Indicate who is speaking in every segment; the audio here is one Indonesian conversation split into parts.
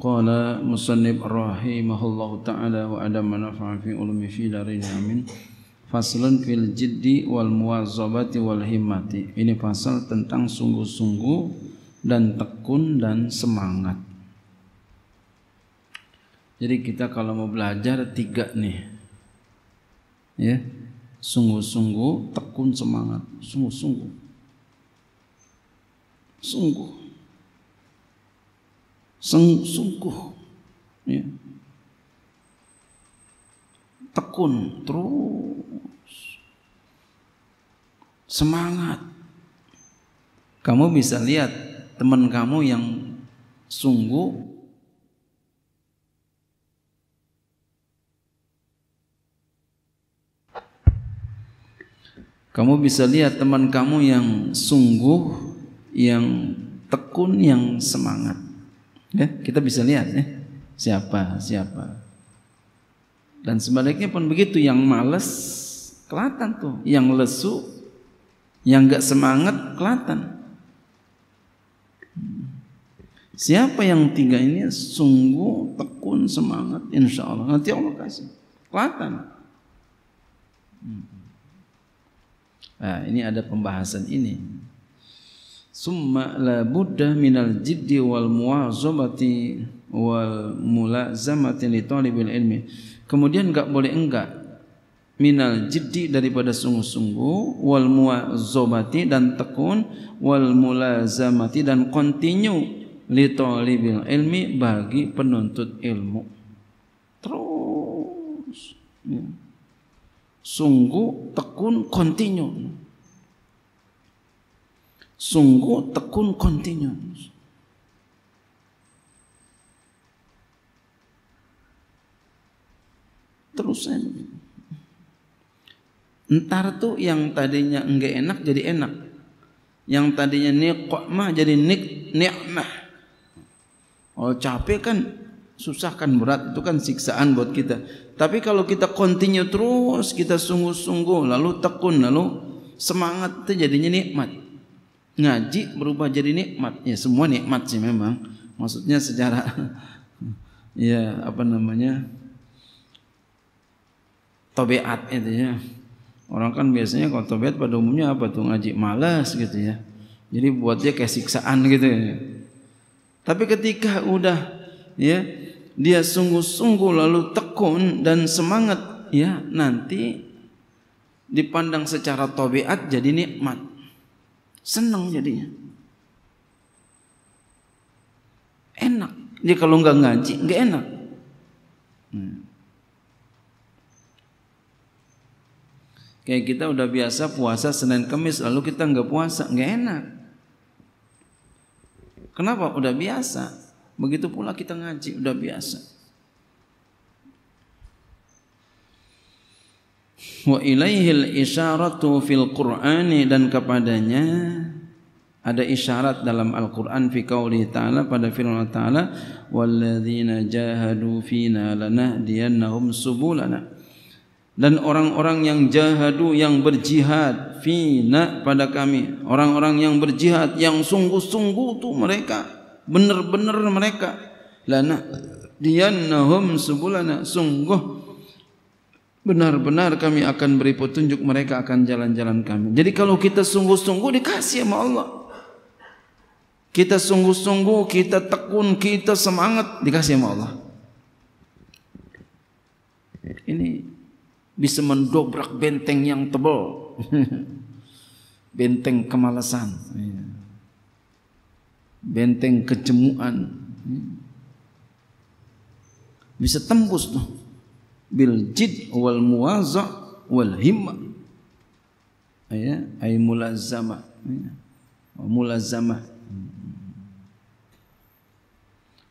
Speaker 1: Qala musannib rahimahullahu ta'ala wa adam nafa'a fi ulumi fi darin amin Faslun fil jiddi wal muwazzabati wal himmati Ini pasal tentang sungguh-sungguh dan tekun dan semangat Jadi kita kalau mau belajar tiga nih Ya Sungguh-sungguh tekun semangat Sungguh-sungguh Sungguh sungguh ya. tekun terus semangat kamu bisa lihat teman kamu yang sungguh Kamu bisa lihat teman kamu yang sungguh, yang tekun, yang semangat. Ya, kita bisa lihat ya. Siapa, siapa. Dan sebaliknya pun begitu yang males kelatan tuh, yang lesu, yang gak semangat kelatan. Siapa yang tiga ini sungguh tekun semangat insya Allah nanti Allah kasih Kelatan. Hmm. Nah, ini ada pembahasan ini. summa la budda minal jiddi wal muazamati wal mulazamati li talibil ilmi kemudian enggak boleh enggak minal jiddi daripada sungguh-sungguh wal muazamati dan tekun wal mulazamati dan continue li talibil ilmi bagi penuntut ilmu terus ya. sungguh tekun continue sungguh tekun continuous. Terus saya Ntar tuh yang tadinya enggak enak jadi enak. Yang tadinya nikmah jadi nik nikmah. Oh capek kan susah kan berat itu kan siksaan buat kita. Tapi kalau kita continue terus kita sungguh-sungguh lalu tekun lalu semangat itu jadinya nikmat ngaji berubah jadi nikmat. Ya semua nikmat sih memang. Maksudnya secara ya apa namanya? tobeat itu ya. Orang kan biasanya kalau tobeat pada umumnya apa tuh ngaji malas gitu ya. Jadi buat dia kayak siksaan gitu ya. Tapi ketika udah ya dia sungguh-sungguh lalu tekun dan semangat ya nanti dipandang secara tobeat jadi nikmat. Senang jadinya. Enak. Dia kalau nggak ngaji nggak enak. Hmm. Kayak kita udah biasa puasa Senin Kamis lalu kita nggak puasa nggak enak. Kenapa? Udah biasa. Begitu pula kita ngaji udah biasa. wa ilaihil isyaratu fil qur'ani dan kepadanya ada isyarat dalam Al-Qur'an fi qauli ta'ala pada firman ta'ala walladzina jahadu fina lana diyannahum subulana dan orang-orang yang jahadu yang berjihad fina pada kami orang-orang yang berjihad yang sungguh-sungguh tu mereka benar-benar mereka lana diyannahum subulana sungguh Benar-benar kami akan beri petunjuk mereka akan jalan-jalan kami. Jadi kalau kita sungguh-sungguh dikasih sama Allah. Kita sungguh-sungguh, kita tekun, kita semangat dikasih sama Allah. Ini bisa mendobrak benteng yang tebal. benteng kemalasan. Benteng kejemuan Bisa tembus tuh bil jid wal muwaza wal himma ya ay mulazama ya mulazama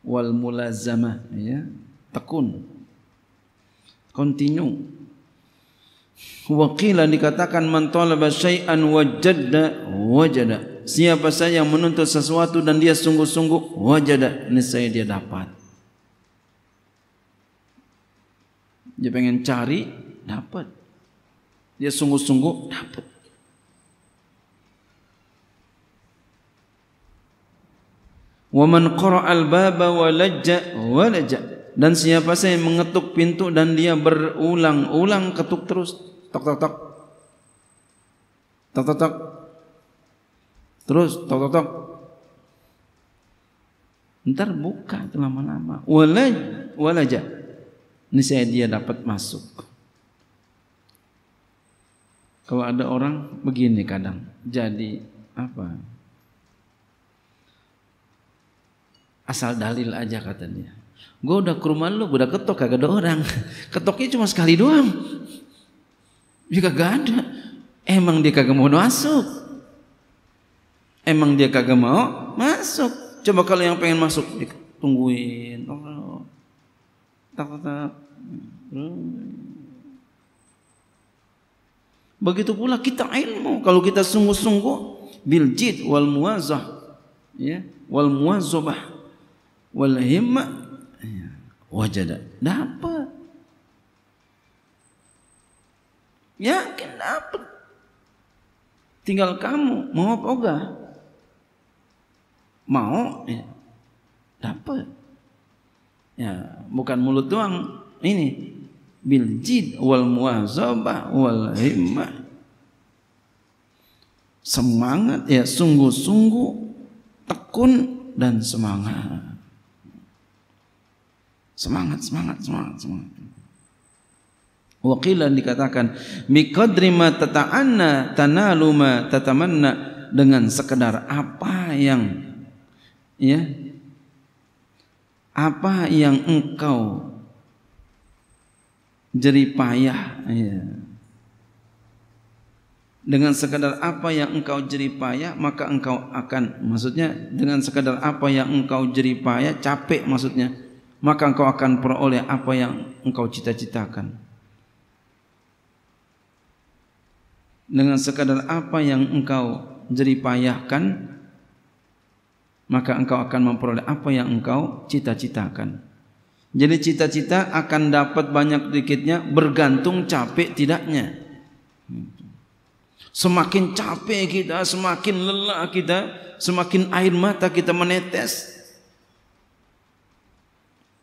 Speaker 1: wal mulazama ya tekun continue waqila dikatakan man talaba syai'an wajada wajada siapa saja yang menuntut sesuatu dan dia sungguh-sungguh wajada niscaya dia dapat Dia pengen cari, dapat. Dia sungguh-sungguh, dapat. Waman qara al-baba wa lajja wa lajja. Dan siapa saya mengetuk pintu dan dia berulang-ulang ketuk terus. Tok tok tok. Tok tok tok. Terus tok tok tok. Entar buka lama-lama. Walaj walaja. Ini saya dia dapat masuk. Kalau ada orang begini kadang, jadi apa? Asal dalil aja katanya. Gue udah ke rumah lu, udah ketok kagak ada orang. Ketoknya cuma sekali doang. Dia ya kagak ada. Emang dia kagak mau masuk. Emang dia kagak mau masuk. Coba kalau yang pengen masuk, tungguin. Orang Hmm. Begitu pula kita ilmu kalau kita sungguh-sungguh bil jid wal muazah ya wal muazabah wal himma ya wajada dapat ya kenapa tinggal kamu mau apa enggak mau ya dapat Ya, bukan mulut doang. Ini bil jid wal muwazabah wal himmah. Semangat ya sungguh-sungguh tekun dan semangat. Semangat, semangat, semangat, semangat. Wakilan dikatakan biqadri ma tata'anna tanalu ma tatamanna dengan sekedar apa yang ya apa yang engkau jeripayah ya. dengan sekadar apa yang engkau jeripayah maka engkau akan maksudnya dengan sekadar apa yang engkau jeripayah capek maksudnya maka engkau akan peroleh apa yang engkau cita-citakan dengan sekadar apa yang engkau jeripayahkan maka engkau akan memperoleh apa yang engkau cita-citakan. Jadi cita-cita akan dapat banyak dikitnya bergantung capek tidaknya. Semakin capek kita, semakin lelah kita, semakin air mata kita menetes,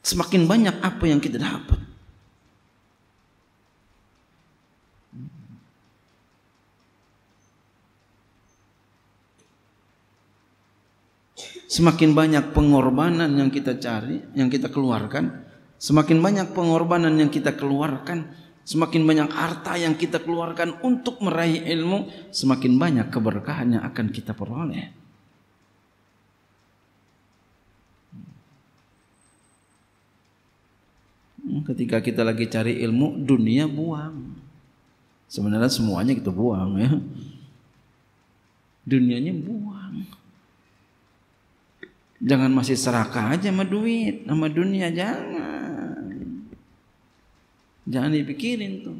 Speaker 1: semakin banyak apa yang kita dapat. Semakin banyak pengorbanan yang kita cari, yang kita keluarkan, semakin banyak pengorbanan yang kita keluarkan, semakin banyak harta yang kita keluarkan untuk meraih ilmu, semakin banyak keberkahan yang akan kita peroleh. Hmm, ketika kita lagi cari ilmu, dunia buang. Sebenarnya semuanya kita buang ya. Dunianya buang. Jangan masih serakah aja sama duit, sama dunia jangan. Jangan dipikirin tuh.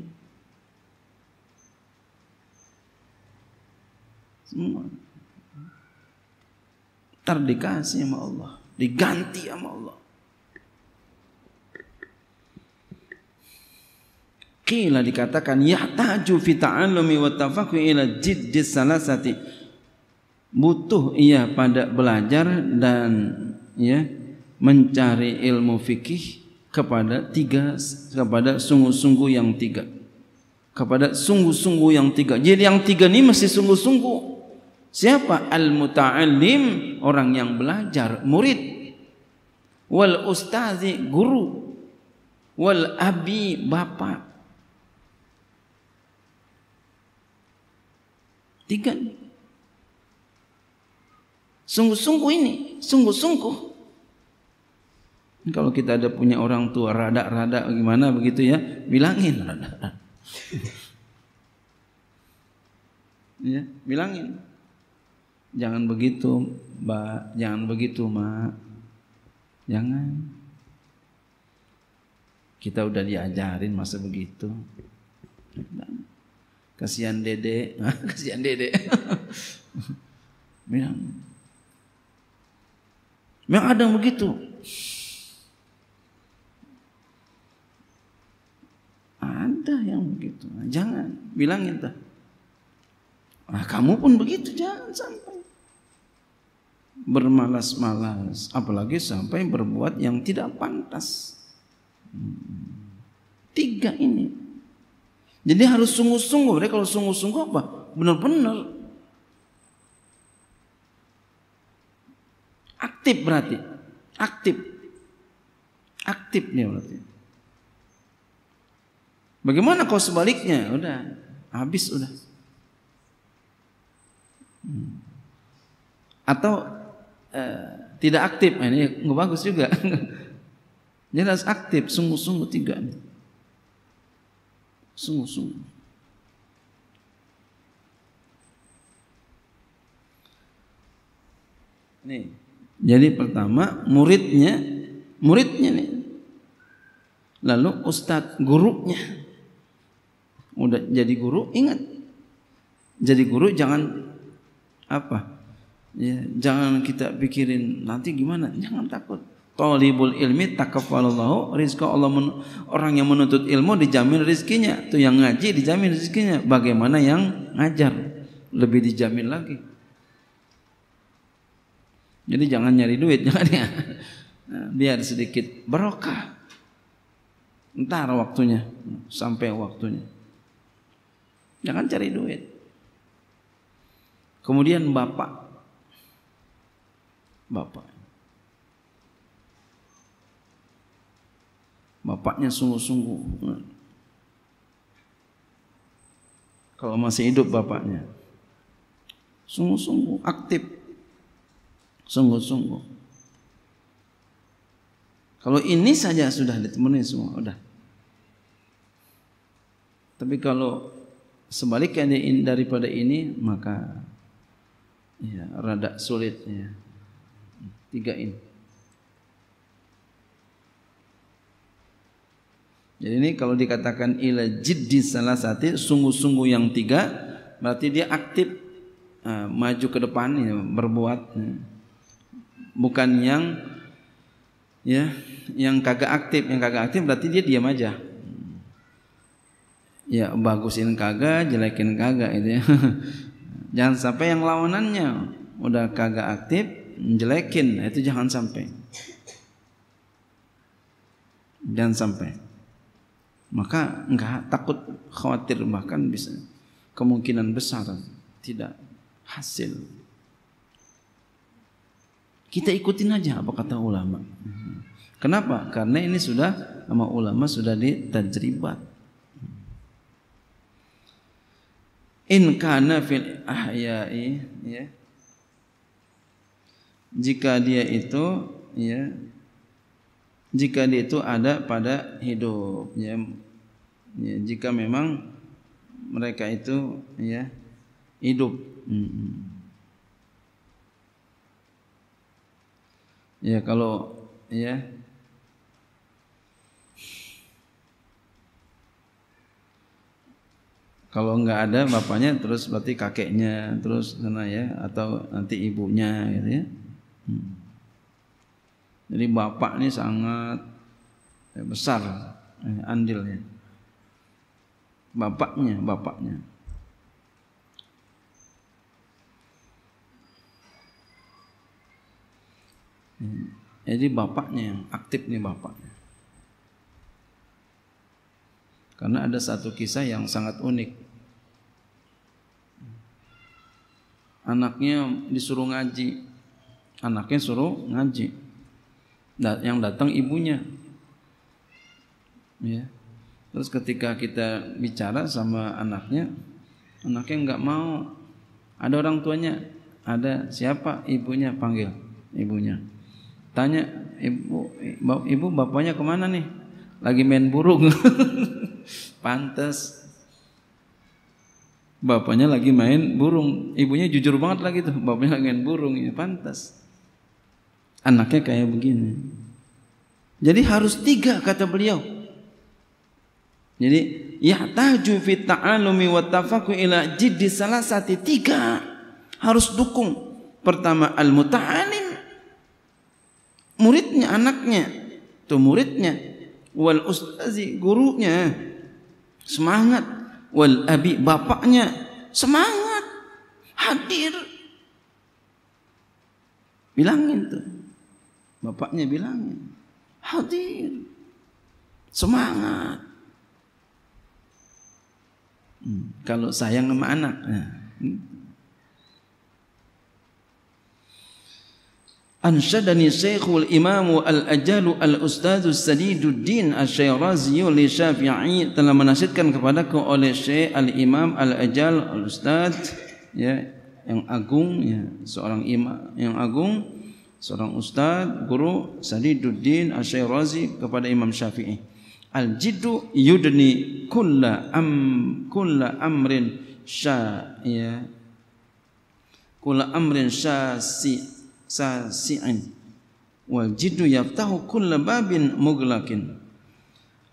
Speaker 1: Semua. Ntar dikasih sama Allah. Diganti sama Allah. Kila dikatakan yahtaju fi ta'allumi wa tafaqqu ila jiddi salasati butuh ia pada belajar dan ya mencari ilmu fikih kepada tiga kepada sungguh-sungguh yang tiga kepada sungguh-sungguh yang tiga jadi yang tiga ini mesti sungguh-sungguh siapa al mutaalim orang yang belajar murid wal ustazi guru wal abi bapa tiga ini. Sungguh-sungguh ini, sungguh-sungguh. Kalau kita ada punya orang tua rada-rada gimana begitu ya, bilangin rada. ya, bilangin. Jangan begitu, Mbak. Jangan begitu, Mak. Jangan. Kita udah diajarin masa begitu. Kasihan Dede, kasihan dede Bilang, Memang ada begitu. Ada yang begitu. Jangan bilangin tuh. Nah, ah, kamu pun begitu jangan sampai bermalas-malas, apalagi sampai berbuat yang tidak pantas. Tiga ini. Jadi harus sungguh-sungguh. kalau sungguh-sungguh apa? Benar-benar aktif berarti. Aktif. Aktif nih berarti. Bagaimana kau sebaliknya? Udah, habis udah. Hmm. Atau uh, tidak aktif, eh, ini nggak bagus juga. jelas harus aktif, sungguh-sungguh tiga nih. Sungguh-sungguh. Nih. Jadi pertama muridnya, muridnya nih. Lalu ustadz gurunya. Udah jadi guru ingat. Jadi guru jangan apa? Ya, jangan kita pikirin nanti gimana. Jangan takut. Talibul ilmi takafalallahu rizqa Allah men, orang yang menuntut ilmu dijamin rizkinya. Tuh yang ngaji dijamin rizkinya. Bagaimana yang ngajar? Lebih dijamin lagi. Jadi jangan nyari duit, jangan ya. Nah, biar sedikit barokah. Ntar waktunya, sampai waktunya. Jangan cari duit. Kemudian bapak. Bapak. Bapaknya sungguh-sungguh. Kalau masih hidup bapaknya. Sungguh-sungguh aktif sungguh-sungguh. Kalau ini saja sudah ditemui semua, udah. Tapi kalau sebaliknya daripada ini, maka ya rada sulit ya. Tiga ini. Jadi ini kalau dikatakan ila jiddi salah satu sungguh-sungguh yang tiga berarti dia aktif eh, maju ke depan ya, berbuat ya bukan yang ya yang kagak aktif yang kagak aktif berarti dia diam aja ya bagusin kagak jelekin kagak itu ya jangan sampai yang lawanannya udah kagak aktif jelekin nah, itu jangan sampai dan sampai maka enggak takut khawatir bahkan bisa kemungkinan besar tidak hasil kita ikutin aja apa kata ulama. Kenapa? Karena ini sudah sama ulama sudah ditajribat. In kana fil ahya'i ya. Jika dia itu ya jika dia itu ada pada hidup ya, ya jika memang mereka itu ya hidup. -hmm. Ya kalau ya kalau nggak ada bapaknya terus berarti kakeknya terus sana ya atau nanti ibunya gitu ya. Hmm. Jadi bapak ini sangat ya, besar eh, andilnya. Bapaknya, bapaknya. Hmm. Jadi bapaknya yang aktif nih bapaknya. Karena ada satu kisah yang sangat unik. Anaknya disuruh ngaji. Anaknya suruh ngaji. Yang datang ibunya. Ya. Terus ketika kita bicara sama anaknya, anaknya nggak mau. Ada orang tuanya, ada siapa ibunya panggil ibunya. Tanya ibu, ibu bapaknya kemana nih? Lagi main burung. pantas Bapaknya lagi main burung. Ibunya jujur banget lagi tuh. Bapaknya lagi main burung. Ya, pantas. Anaknya kayak begini. Jadi harus tiga kata beliau. Jadi ya taju ta'alumi wa watafaku ila jiddi salah satu tiga harus dukung pertama al muta'alim muridnya anaknya tuh muridnya wal ustazi gurunya semangat wal abi bapaknya semangat hadir bilangin tuh bapaknya bilangin hadir semangat hmm, kalau sayang sama anak nah, hmm. Anshadani al ajalu al الأجل الأستاذ السديد الدين Li Syafi'i telah menasihatkan kepadaku oleh Syekh Al-Imam Al-Ajal Al-Ustaz ya yang agung ya seorang imam yang agung seorang ustaz guru Sadiduddin Asy-Syairazi kepada Imam Syafi'i al-jiddu yudni kulla am kulla amrin sya ya kulla amrin si sasi'in wal jiddu yaftahu kulla babin mughlaqin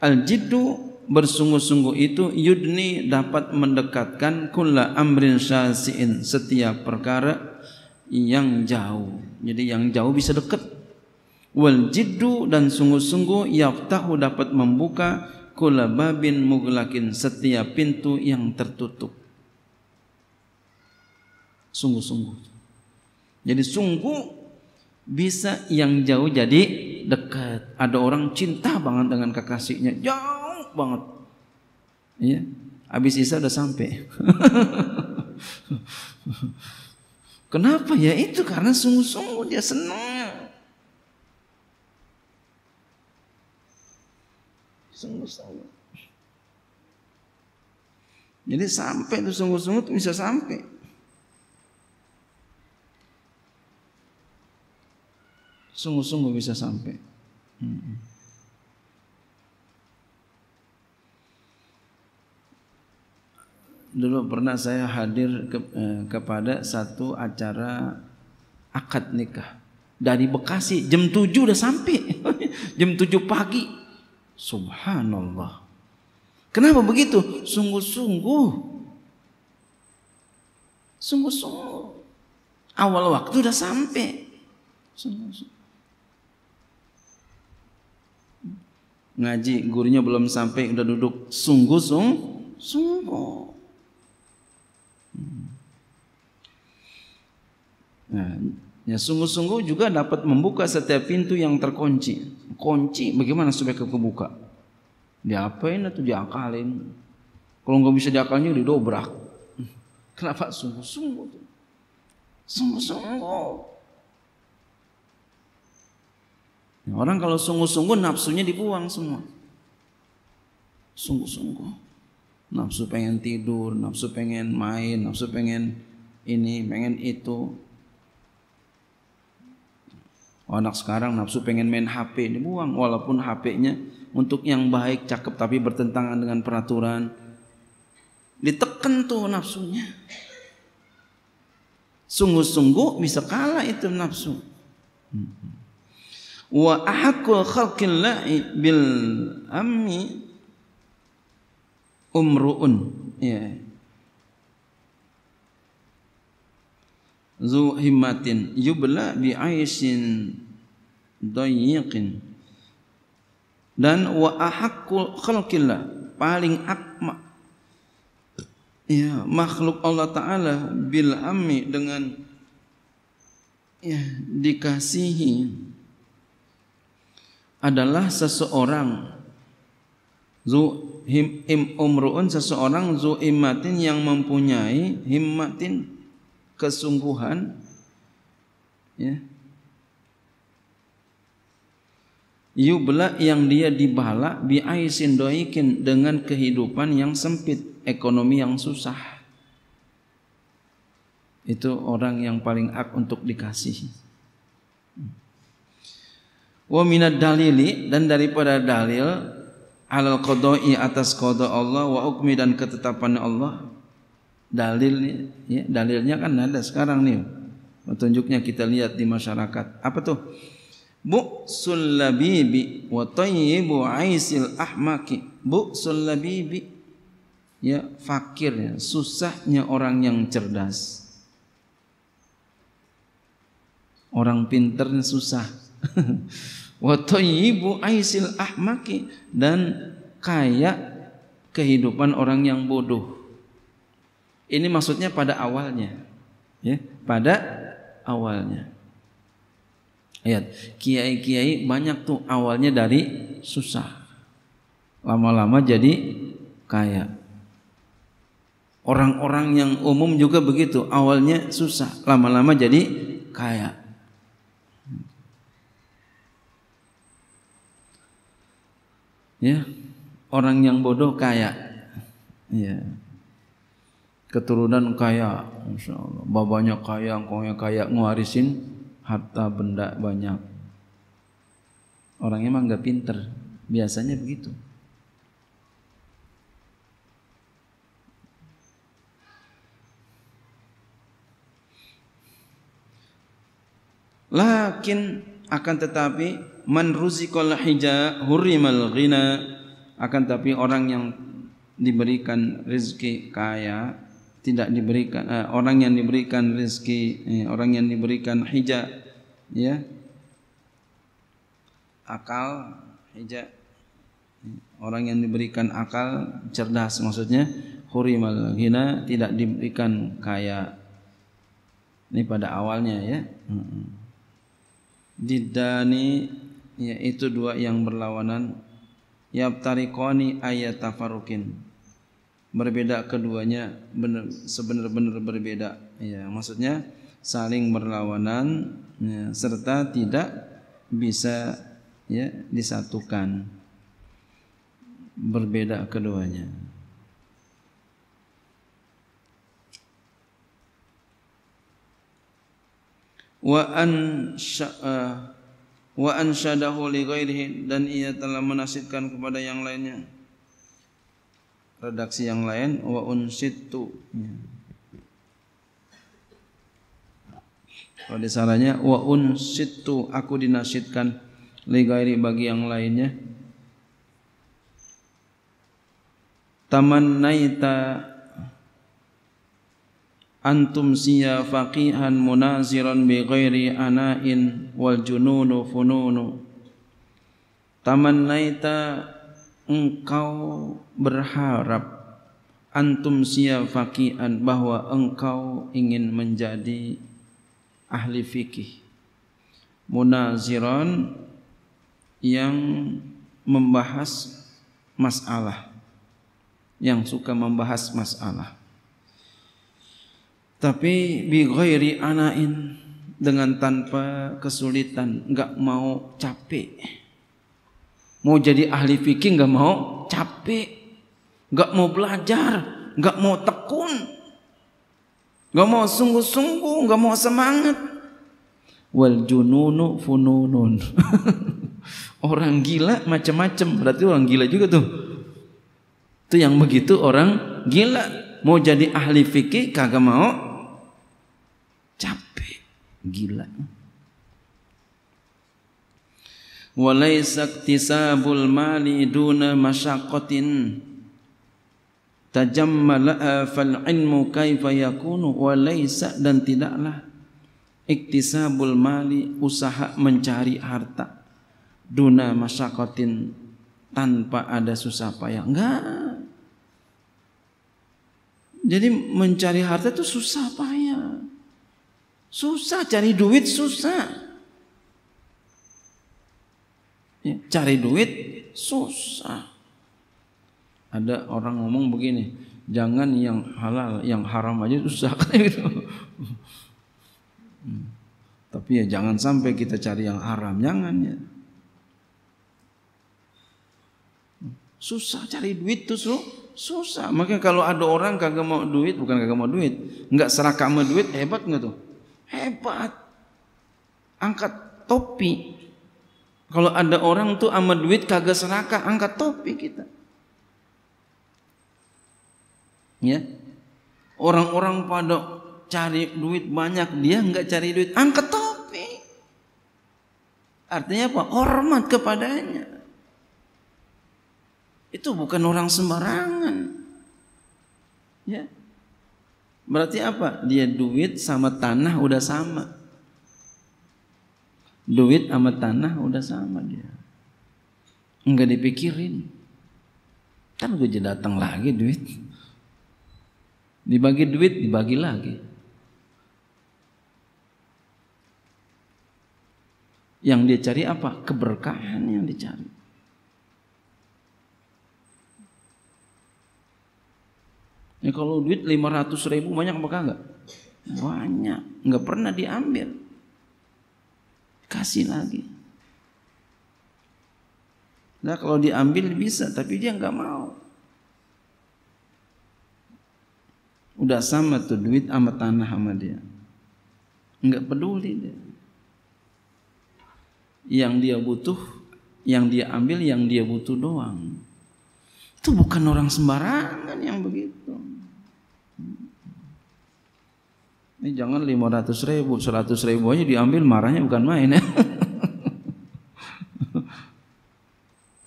Speaker 1: al jiddu bersungguh-sungguh itu yudni dapat mendekatkan kulla amrin sasi'in setiap perkara yang jauh jadi yang jauh bisa dekat wal jiddu dan sungguh-sungguh yaftahu dapat membuka kulla babin mughlaqin setiap pintu yang tertutup sungguh-sungguh Jadi sungguh bisa yang jauh jadi dekat. Ada orang cinta banget dengan kekasihnya, jauh banget. Ya, habis Isa udah sampai. Kenapa? Ya itu karena sungguh-sungguh dia senang. Sungguh-sungguh. Jadi sampai itu sungguh-sungguh bisa sampai. sungguh-sungguh bisa sampai. Dulu pernah saya hadir ke, eh, kepada satu acara akad nikah dari Bekasi jam 7 udah sampai. jam 7 pagi. Subhanallah. Kenapa begitu? Sungguh-sungguh. Sungguh-sungguh. Awal waktu udah sampai. Sungguh-sungguh. ngaji gurunya belum sampai udah duduk sungguh sung sungguh nah ya sungguh-sungguh juga dapat membuka setiap pintu yang terkunci kunci bagaimana supaya kebuka diapain atau diakalin kalau nggak bisa diakalnya didobrak kenapa sungguh-sungguh sungguh-sungguh Nah, orang kalau sungguh-sungguh nafsunya dibuang semua. Sungguh-sungguh. Nafsu pengen tidur, nafsu pengen main, nafsu pengen ini, pengen itu. Oh, anak sekarang nafsu pengen main HP dibuang walaupun HP-nya untuk yang baik cakep tapi bertentangan dengan peraturan diteken tuh nafsunya sungguh-sungguh bisa kalah itu nafsu hmm wa ahakul khalqillahi bil ammi umruun ya zu himmatin yubla bi aisyin dayyiqin dan wa ahakul khalqillah paling akma ya makhluk Allah taala bil ammi dengan ya dikasihi adalah seseorang zu him, him umruun seseorang zu immatin yang mempunyai himmatin kesungguhan ya yubla yang dia dibala bi aisin doikin dengan kehidupan yang sempit ekonomi yang susah itu orang yang paling ak untuk dikasihi wa minad dalili dan daripada dalil alal qada'i atas qada Allah wa ukmi dan ketetapan Allah dalil ya, dalilnya kan ada sekarang nih petunjuknya kita lihat di masyarakat apa tuh bu sulabibi wa tayyibu aisil ahmaki bu sulabibi ya fakir ya. susahnya orang yang cerdas orang pinternya susah wa thayyibu aisil ahmaki dan kaya kehidupan orang yang bodoh. Ini maksudnya pada awalnya. Ya, pada awalnya. Lihat, kiai-kiai banyak tuh awalnya dari susah. Lama-lama jadi kaya. Orang-orang yang umum juga begitu, awalnya susah, lama-lama jadi kaya. ya orang yang bodoh kaya ya keturunan kaya Masya Allah. babanya kaya kongnya kaya ngewarisin harta benda banyak orangnya emang nggak pinter biasanya begitu Lakin akan tetapi man ruzikal hija hurimal ghina akan tapi orang yang diberikan rezeki kaya tidak diberikan eh, orang yang diberikan rezeki eh, orang yang diberikan hija ya akal hija orang yang diberikan akal cerdas maksudnya hurimal ghina tidak diberikan kaya ini pada awalnya ya hmm. didani itu dua yang berlawanan ayat Tafarukin. berbeda keduanya sebenar-benar berbeda ya maksudnya saling berlawanan ya, serta tidak bisa ya disatukan berbeda keduanya wa an sya'a wa ansyadahu li ghairihi dan ia telah menasihkan kepada yang lainnya redaksi yang lain wa unsitu kalau disalahnya wa unsitu aku dinasihkan li ghairi bagi yang lainnya tamannaita antum siya faqihan munaziran bi ghairi ana'in wal jununu fununu tamannaita engkau berharap antum siya faqihan bahwa engkau ingin menjadi ahli fikih munaziran yang membahas masalah yang suka membahas masalah Tapi bi ghairi anain dengan tanpa kesulitan, nggak mau capek. Mau jadi ahli fikih nggak mau capek, nggak mau belajar, nggak mau tekun, nggak mau sungguh-sungguh, nggak mau semangat. Wal jununu fununun. orang gila macam-macam, berarti orang gila juga tuh. Itu yang begitu orang gila mau jadi ahli fikih kagak mau Gila. Walaysa iktisabul mali duna masyaqqatin tajammala eh, fal ilmu kaifa yakunu walaysa dan tidaklah iktisabul mali usaha mencari harta duna masyaqqatin tanpa ada susah payah. Enggak. Jadi mencari harta itu susah payah. Susah cari duit susah. cari duit susah. Ada orang ngomong begini, jangan yang halal, yang haram aja susah gitu. hmm. Tapi ya jangan sampai kita cari yang haram, jangan ya. Susah cari duit tuh su. susah. Makanya kalau ada orang kagak mau duit, bukan kagak mau duit, nggak serakah mau duit, hebat nggak tuh? Hebat. Angkat topi. Kalau ada orang tuh sama duit kagak serakah, angkat topi kita. Ya. Orang-orang pada cari duit banyak, dia nggak cari duit, angkat topi. Artinya apa? Hormat kepadanya. Itu bukan orang sembarangan. Ya. Berarti apa? Dia duit sama tanah udah sama. Duit sama tanah udah sama dia. Enggak dipikirin. kan gue jadi datang lagi duit. Dibagi duit, dibagi lagi. Yang dia cari apa? Keberkahan yang dicari. Ya kalau duit 500 ribu banyak apa kagak? Banyak. enggak pernah diambil. Kasih lagi. Nah kalau diambil bisa, tapi dia enggak mau. Udah sama tuh duit sama tanah sama dia. Enggak peduli dia. Yang dia butuh, yang dia ambil, yang dia butuh doang. Itu bukan orang sembarangan yang begitu. Ini jangan 500 ribu, 100 ribu aja diambil marahnya bukan main ya.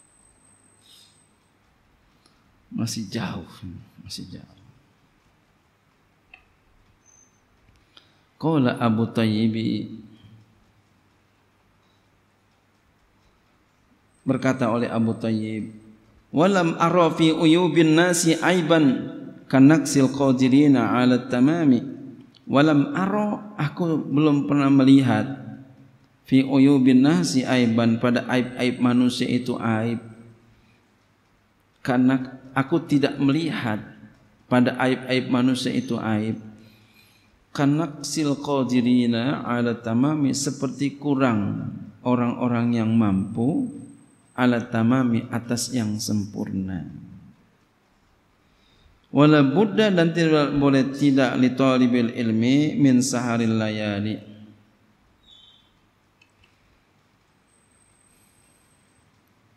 Speaker 1: masih jauh, masih jauh. Qala Abu Tayyibi berkata oleh Abu Tayyib walam arafi uyubin nasi aiban kanaksil qadirina ala tamami Walam aro aku belum pernah melihat fi uyubin nasi aiban pada aib-aib manusia itu aib. Karena aku tidak melihat pada aib-aib manusia itu aib. Karena sil qadirina ala tamami seperti kurang orang-orang yang mampu ala tamami atas yang sempurna wala buddha dan tidak boleh tidak li talibil ilmi min saharil layali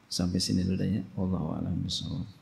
Speaker 1: sampai sini dulu ya Allahu a'lam bishawab